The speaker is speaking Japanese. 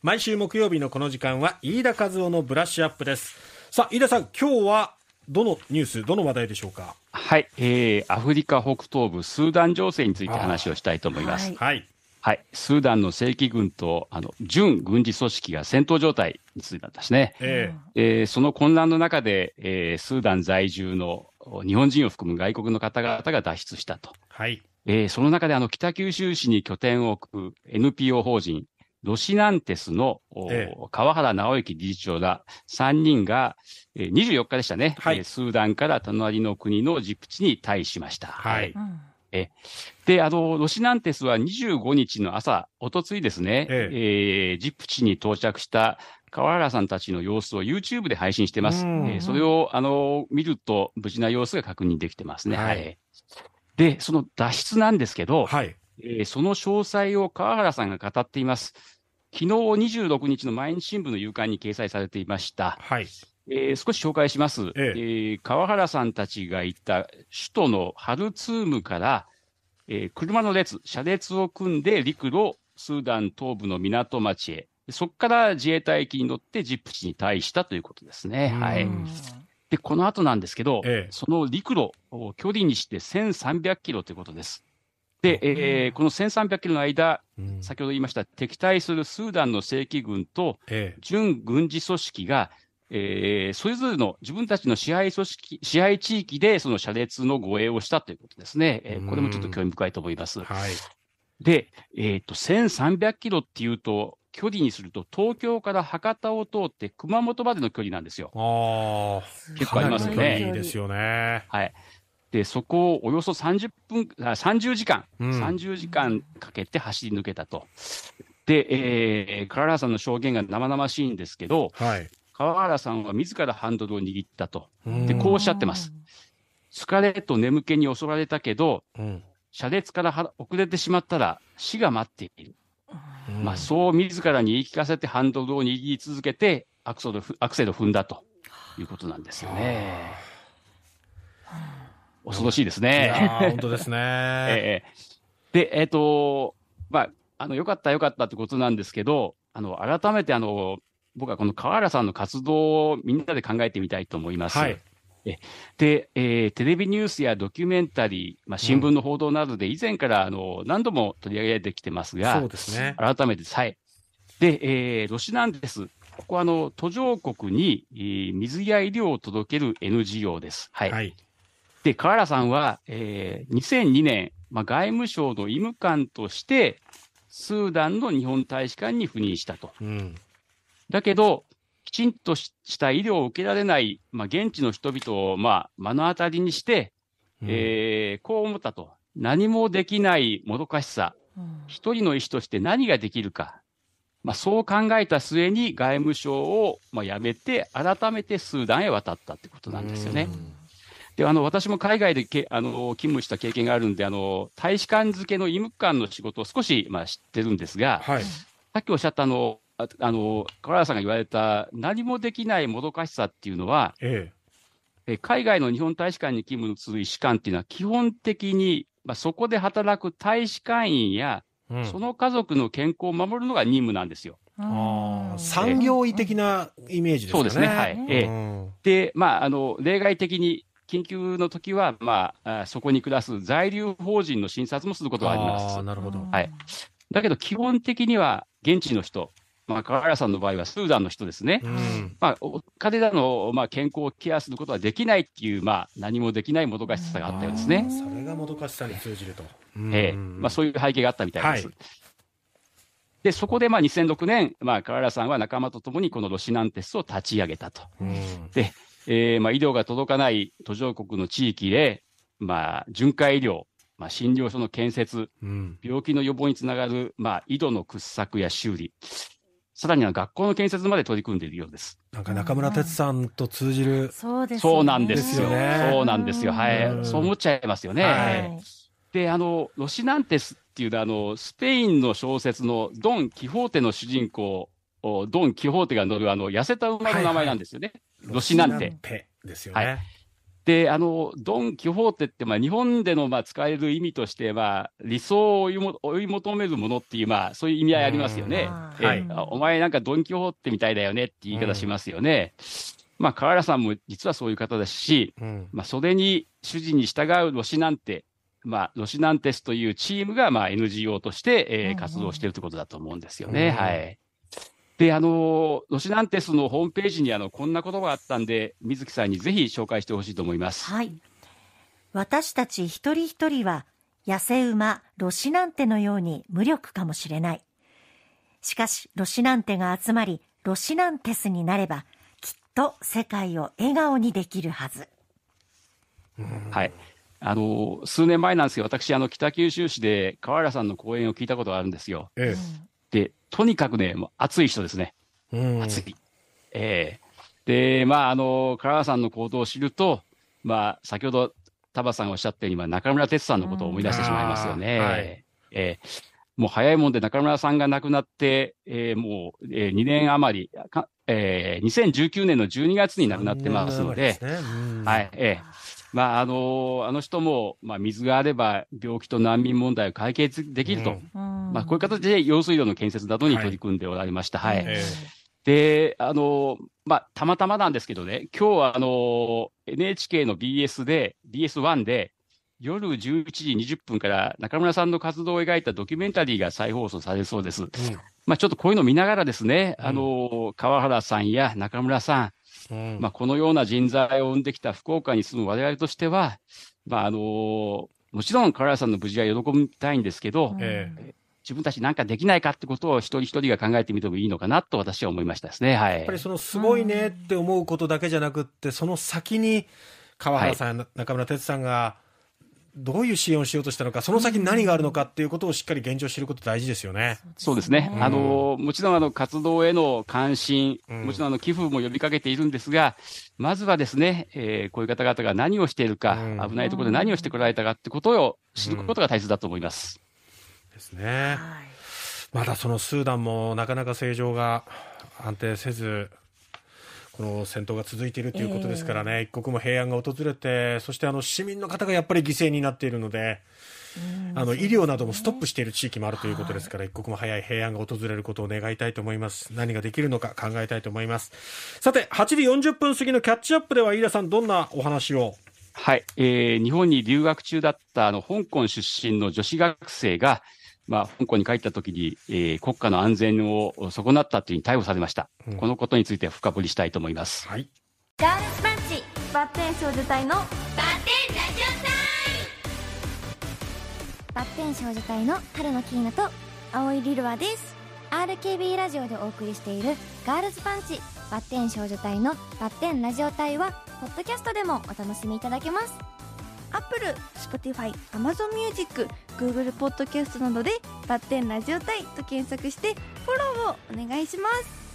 毎週木曜日のこの時間は飯田和夫のブラッシュアップですさあ飯田さん今日はどのニュースどの話題でしょうかはい、えー、アフリカ北東部スーダン情勢について話をしたいと思います、はい、はい、スーダンの正規軍とあの準軍事組織が戦闘状態についてですね、えー、えー、その混乱の中で、えー、スーダン在住の日本人を含む外国の方々が脱出したと、はいえー、その中であの北九州市に拠点を置く NPO 法人ロシナンテスの、ええ、川原直之理事長ら3人が、えー、24日でしたね、はい、スーダンから隣の国のジプチに退しました。はい、で、あの、ロシナンテスは25日の朝、おとついですね、えええー、ジプチに到着した川原さんたちの様子を YouTube で配信してます。えー、それを、あの、見ると無事な様子が確認できてますね。はい。はい、で、その脱出なんですけど、はい、えー、その詳細を川原さんが語っています。昨日26日の毎日新聞の夕刊に掲載されていました。はい。えー、少し紹介します、えええー、川原さんたちが行った首都のハルツームから、えー、車の列、車列を組んで陸路、スーダン東部の港町へ、そこから自衛隊機に乗ってジップ地に退したということですね。はい、でこの後なんですけど、ええ、その陸路、を距離にして1300キロということです。で、えー、この1300キロの間、うん、先ほど言いました、敵対するスーダンの正規軍と、準軍事組織が、えー、それぞれの自分たちの支配組織、支配地域でその車列の護衛をしたということですね。えー、これもちょっと興味深いと思います。はい、で、えっ、ー、と、1300キロっていうと、距離にすると、東京から博多を通って熊本までの距離なんですよ。ああ、結構ありますよね。いいですよね。はい。で、そこをおよそ30分、30時間、30時間かけて走り抜けたと。で、えー、川原さんの証言が生々しいんですけど、はい、川原さんは自らハンドルを握ったと。で、こうおっしゃってます。疲れと眠気に襲われたけど、うん、車列から遅れてしまったら死が待っている。うん、まあ、そう自らに言い聞かせてハンドルを握り続けてアクセル踏んだということなんですよね。恐ろしいですね。本当ですね。えー、で、えっ、ー、と、まあ、あの、よかったよかったってことなんですけど、あの、改めてあの、僕はこの河原さんの活動をみんなで考えてみたいと思います。はい、で、えー、テレビニュースやドキュメンタリー、まあ、新聞の報道などで以前から、あの、何度も取り上げてきてますが、そうですね。改めて、はい。で、えー、ロシなんです。ここはあの途上国に、えー、水や医療を届ける NGO です。はい。はい、で、河原さんは、えー、2002年、まあ、外務省の医務官として、スーダンの日本大使館に赴任したと。うん、だけど、きちんとした医療を受けられない、まあ、現地の人々を、まあ、目の当たりにして、うん、えー、こう思ったと。何もできないもどかしさ、うん、一人の医師として何ができるか、まあ、そう考えた末に外務省を、まあ、辞めて、改めてスーダンへ渡ったってことなんですよね。うんで、あの、私も海外でけあの勤務した経験があるんで、あの、大使館付けの医務官の仕事を少し、まあ、知ってるんですが、はい、さっきおっしゃったあの、ああの、川原さんが言われた何もできないもどかしさっていうのは、ええ、海外の日本大使館に勤務する医師官っていうのは基本的に、まあ、そこで働く大使館員や、うん、その家族の健康を守るのが任務なんですよ。あ産業医的なイメージですね。そうですね。はい。うん、で、まあ、あの、例外的に、緊急の時は、まあ、そこに暮らす在留邦人の診察もすることがあります。あなるほど、はい、だけど、基本的には現地の人、まあ、川原さんの場合はスーダンの人ですね、うん、まあ、彼らの、まあ、健康をケアすることはできないっていう、まあ、何もできないもどかしさがあったようですね。それがもどかしさに通じると、ええまあ、そういう背景があったみたいです。はい、でそこでまあ2006年、まあ、川原さんは仲間とともにこのロシナンテスを立ち上げたと。うん、でえー、まあ、医療が届かない途上国の地域で、まあ、巡回医療、まあ、診療所の建設、うん、病気の予防につながる、まあ、井戸の掘削や修理、さらには学校の建設まで取り組んでいるようです。なんか中村哲さんと通じる、そうね、そうなんですよ。ね、そうなんですよ。はい。そう思っちゃいますよね。はい、で、あの、ロシナンテスっていうあの、スペインの小説のドン・キホーテの主人公おドン・キホーテが乗るあの痩せた馬の名前なんですよね。はいはい、ロシナンテ。ペですよね。はいであのドン・キホーテって、まあ、日本での、まあ、使える意味として、は、理想を追い求めるものっていう、まあ、そういう意味合いありますよね。はい、お前なんかドン・キホーテみたいだよねって言い方しますよね。まあ、河原さんも実はそういう方ですし、うん、まあ、それに主人に従うロシナンテ、まあ、ロシナンテスというチームが、まあ、NGO として、えー、活動しているということだと思うんですよね。うん、はいで、あの、ロシナンテスのホームページにあのこんなことがあったんで、水木さんにぜひ紹介してほしいと思います。はい。私たち一人一人は、野生馬、ロシナンテのように無力かもしれない。しかし、ロシナンテが集まり、ロシナンテスになれば、きっと世界を笑顔にできるはず。はい。あの、数年前なんですけど、私、あの、北九州市で河原さんの講演を聞いたことがあるんですよ。ええ、とにかくね、熱い人ですね。熱い。ええー、で、まあ、あの、唐川さんの行動を知ると、まあ、先ほど、田場さんがおっしゃったように、まあ、中村哲さんのことを思い出してしまいますよね。はい、えー、もう早いもんで中村さんが亡くなって、えー、もう、えー、2年余りか、えー、2019年の12月に亡くなってますので、でねはい、えー、まあ、あの、あの人も、まあ、水があれば病気と難民問題を解決できると、うん、まあ、こういう形で用水路の建設などに取り組んでおられました。はい。はいえー、で、あの、まあ、たまたまなんですけどね、今日は、あの、NHK の BS で、BS1 で、夜11時20分から中村さんの活動を描いたドキュメンタリーが再放送されそうです。うん、まあ、ちょっとこういうのを見ながらですね、あの、川原さんや中村さん、うん、まあ、このような人材を生んできた福岡に住む我々としては、まああのー、もちろん、唐原さんの無事は喜びたいんですけど、え自分たちなんかできないかってことを一人一人が考えてみてもいいのかなと私は思いましたですね。はい、やっぱりそのすごいねって思うことだけじゃなくって、その先に川原さん、はい、中村哲さんがどういう支援をしようとしたのか、その先に何があるのかっていうことをしっかり現状知ること大事ですよね。そうですね。あの、もちろんあの活動への関心、もちろんあの寄付も呼びかけているんですが、まずはですね、えー、こういう方々が何をしているか、危ないところで何をしてこられたかってことを知ることが大切だと思います。ですね。まだそのスーダンもなかなか正常が安定せず、この戦闘が続いているということですからね、えー、一刻も平安が訪れて、そしてあの市民の方がやっぱり犠牲になっているので、あの医療などもストップしている地域もあるということですから、一刻も早い平安が訪れることを願いたいと思います。何ができるのか考えたいと思います。さて、8時40分過ぎのキャッチアップでは、飯田さん、どんなお話をはい、えー、日本に留学中だったあの香港出身の女子学生が、まあ、香港に帰った時に、えー、国家の安全を損なったというに逮捕されました、うん、このことについて深掘りしたいと思います。はい、ガールズパンチバッテン少女隊のバッテンラジオ隊バッテン少女隊の春野キーナと青井リルワです RKB ラジオでお送りしているガールズパンチバッテン少女隊のバッテンラジオ隊はポッドキャストでもお楽しみいただけます Apple、Spotify、Amazon Music、Google Podcast などで「バッテンラジオ隊」と検索してフォローをお願いします